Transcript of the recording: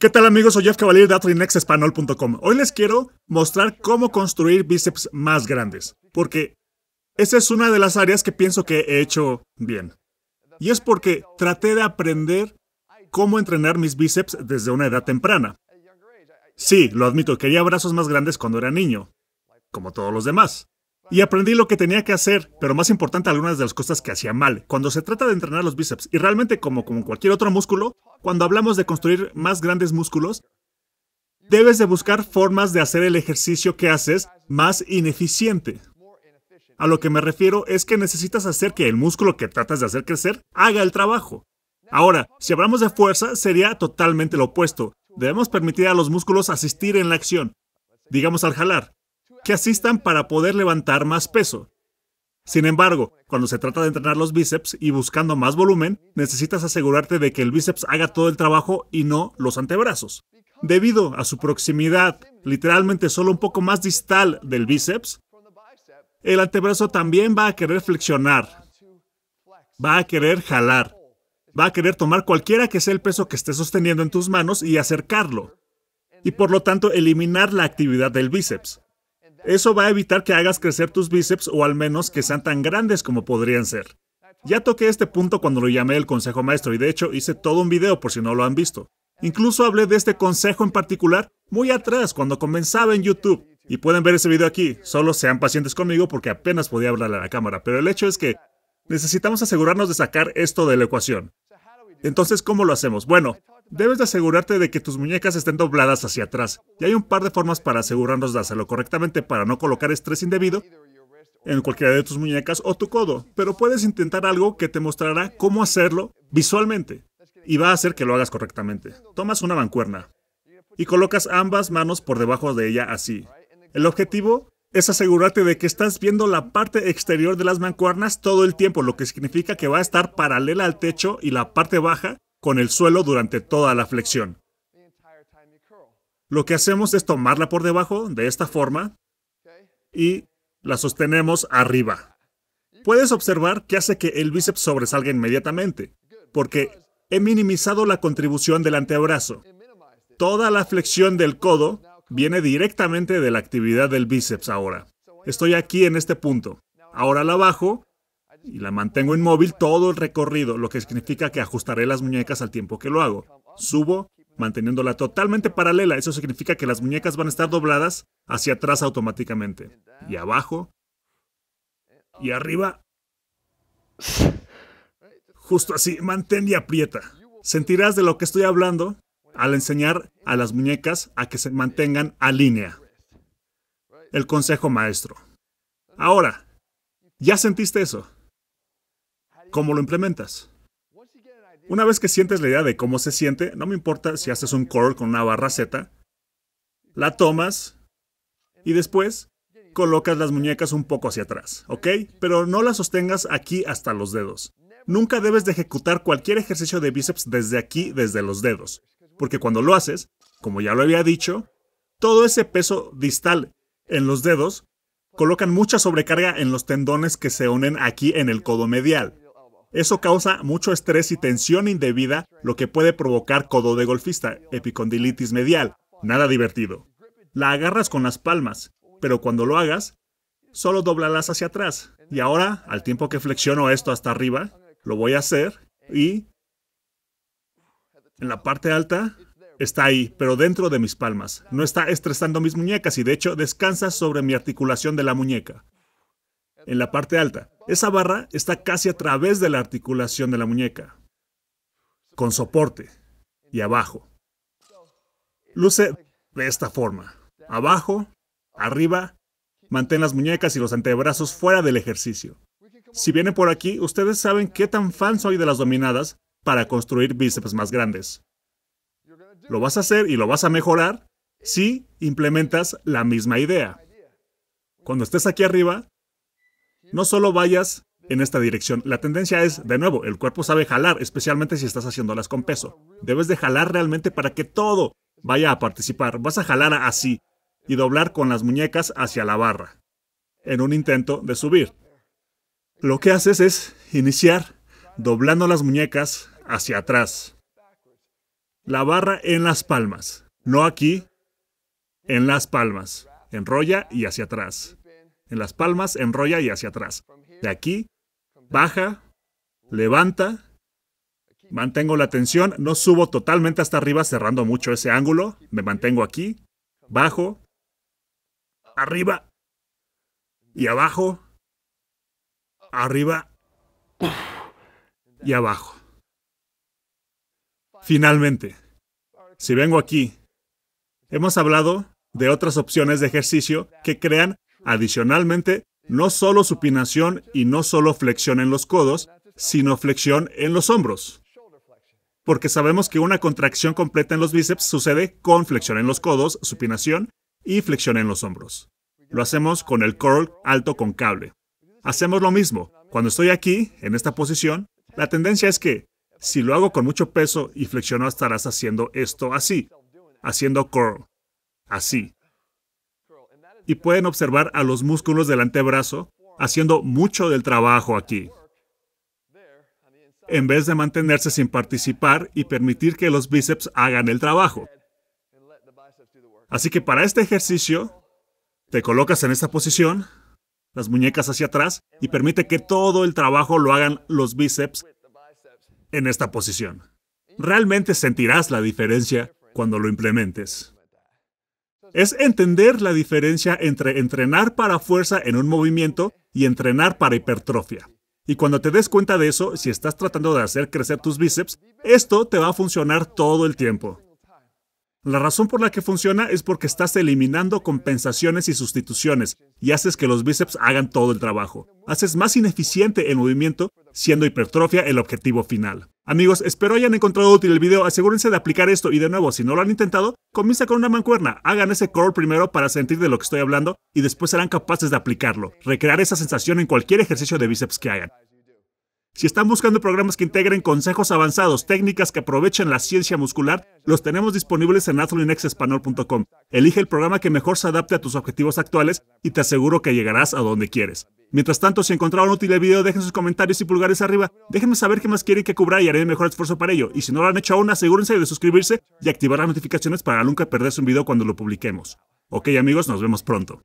¿Qué tal amigos? Soy Jeff Cavalier de AtrinexEspanol.com. Hoy les quiero mostrar cómo construir bíceps más grandes, porque esa es una de las áreas que pienso que he hecho bien. Y es porque traté de aprender cómo entrenar mis bíceps desde una edad temprana. Sí, lo admito, quería brazos más grandes cuando era niño, como todos los demás. Y aprendí lo que tenía que hacer, pero más importante algunas de las cosas que hacía mal. Cuando se trata de entrenar los bíceps, y realmente como, cualquier otro músculo, cuando hablamos de construir más grandes músculos, debes de buscar formas de hacer el ejercicio que haces más ineficiente. A lo que me refiero es que necesitas hacer que el músculo que tratas de hacer crecer haga el trabajo. Ahora, si hablamos de fuerza, sería totalmente lo opuesto. Debemos permitir a los músculos asistir en la acción, digamos al jalar que asistan para poder levantar más peso. Sin embargo, cuando se trata de entrenar los bíceps y buscando más volumen, necesitas asegurarte de que el bíceps haga todo el trabajo y no los antebrazos. Debido a su proximidad, literalmente solo un poco más distal del bíceps, el antebrazo también va a querer flexionar, va a querer jalar, va a querer tomar cualquiera que sea el peso que esté sosteniendo en tus manos y acercarlo, y por lo tanto eliminar la actividad del bíceps. Eso va a evitar que hagas crecer tus bíceps o al menos que sean tan grandes como podrían ser. Ya toqué este punto cuando lo llamé el consejo maestro y de hecho hice todo un video por si no lo han visto. Incluso hablé de este consejo en particular muy atrás cuando comenzaba en YouTube. Y pueden ver ese video aquí, solo sean pacientes conmigo porque apenas podía hablar a la cámara, pero el hecho es que necesitamos asegurarnos de sacar esto de la ecuación. Entonces, ¿cómo lo hacemos? Bueno, Debes de asegurarte de que tus muñecas estén dobladas hacia atrás, y hay un par de formas para asegurarnos de hacerlo correctamente para no colocar estrés indebido en cualquiera de tus muñecas o tu codo, pero puedes intentar algo que te mostrará cómo hacerlo visualmente y va a hacer que lo hagas correctamente. Tomas una mancuerna y colocas ambas manos por debajo de ella así. El objetivo es asegurarte de que estás viendo la parte exterior de las mancuernas todo el tiempo, lo que significa que va a estar paralela al techo y la parte baja con el suelo durante toda la flexión. Lo que hacemos es tomarla por debajo, de esta forma, y la sostenemos arriba. Puedes observar que hace que el bíceps sobresalga inmediatamente, porque he minimizado la contribución del antebrazo. Toda la flexión del codo viene directamente de la actividad del bíceps ahora. Estoy aquí en este punto. Ahora la bajo y la mantengo inmóvil todo el recorrido, lo que significa que ajustaré las muñecas al tiempo que lo hago. Subo manteniéndola totalmente paralela, eso significa que las muñecas van a estar dobladas hacia atrás automáticamente. Y abajo. Y arriba. Justo así, mantén y aprieta. Sentirás de lo que estoy hablando al enseñar a las muñecas a que se mantengan a línea. El consejo maestro. Ahora, ¿ya sentiste eso? ¿Cómo lo implementas? Una vez que sientes la idea de cómo se siente, no me importa si haces un curl con una barra Z, la tomas y después colocas las muñecas un poco hacia atrás, ¿ok? Pero no la sostengas aquí hasta los dedos. Nunca debes de ejecutar cualquier ejercicio de bíceps desde aquí, desde los dedos, porque cuando lo haces, como ya lo había dicho, todo ese peso distal en los dedos colocan mucha sobrecarga en los tendones que se unen aquí en el codo medial. Eso causa mucho estrés y tensión indebida, lo que puede provocar codo de golfista, epicondilitis medial. Nada divertido. La agarras con las palmas, pero cuando lo hagas, solo doblalas hacia atrás. Y ahora, al tiempo que flexiono esto hasta arriba, lo voy a hacer y en la parte alta está ahí, pero dentro de mis palmas. No está estresando mis muñecas y de hecho descansa sobre mi articulación de la muñeca. En la parte alta. Esa barra está casi a través de la articulación de la muñeca, con soporte y abajo. Luce de esta forma. Abajo, arriba, mantén las muñecas y los antebrazos fuera del ejercicio. Si vienen por aquí, ustedes saben qué tan fan soy de las dominadas para construir bíceps más grandes. Lo vas a hacer y lo vas a mejorar si implementas la misma idea. Cuando estés aquí arriba, no solo vayas en esta dirección. La tendencia es, de nuevo, el cuerpo sabe jalar, especialmente si estás haciéndolas con peso. Debes de jalar realmente para que todo vaya a participar. Vas a jalar así y doblar con las muñecas hacia la barra, en un intento de subir. Lo que haces es iniciar doblando las muñecas hacia atrás. La barra en las palmas, no aquí, en las palmas. Enrolla y hacia atrás. En las palmas enrolla y hacia atrás. De aquí, baja, levanta. Mantengo la tensión, no subo totalmente hasta arriba cerrando mucho ese ángulo. Me mantengo aquí, bajo, arriba y abajo, arriba y abajo. Finalmente, si vengo aquí, hemos hablado de otras opciones de ejercicio que crean Adicionalmente, no solo supinación y no solo flexión en los codos, sino flexión en los hombros. Porque sabemos que una contracción completa en los bíceps sucede con flexión en los codos, supinación y flexión en los hombros. Lo hacemos con el curl alto con cable. Hacemos lo mismo. Cuando estoy aquí, en esta posición, la tendencia es que, si lo hago con mucho peso y flexiono, estarás haciendo esto así, haciendo curl, así y pueden observar a los músculos del antebrazo haciendo mucho del trabajo aquí. En vez de mantenerse sin participar y permitir que los bíceps hagan el trabajo. Así que para este ejercicio, te colocas en esta posición, las muñecas hacia atrás y permite que todo el trabajo lo hagan los bíceps en esta posición. Realmente sentirás la diferencia cuando lo implementes. Pues, es entender la diferencia entre entrenar para fuerza en un movimiento y entrenar para hipertrofia. Y cuando te des cuenta de eso, si estás tratando de hacer crecer tus bíceps, esto te va a funcionar todo el tiempo. La razón por la que funciona es porque estás eliminando compensaciones y sustituciones y haces que los bíceps hagan todo el trabajo. Haces más ineficiente el movimiento, siendo hipertrofia el objetivo final. Amigos, espero hayan encontrado útil el video, asegúrense de aplicar esto y de nuevo, si no lo han intentado, comienza con una mancuerna, hagan ese curl primero para sentir de lo que estoy hablando y después serán capaces de aplicarlo, recrear esa sensación en cualquier ejercicio de bíceps que hagan. Si están buscando programas que integren consejos avanzados, técnicas que aprovechen la ciencia muscular, los tenemos disponibles en Azulinexespanol.com. Elige el programa que mejor se adapte a tus objetivos actuales y te aseguro que llegarás a donde quieres. Mientras tanto, si encontraron útil el video, dejen sus comentarios y pulgares arriba. Déjenme saber qué más quieren que cubra y haré el mejor esfuerzo para ello. Y si no lo han hecho aún, asegúrense de suscribirse y activar las notificaciones para nunca perderse un video cuando lo publiquemos. Ok amigos, nos vemos pronto.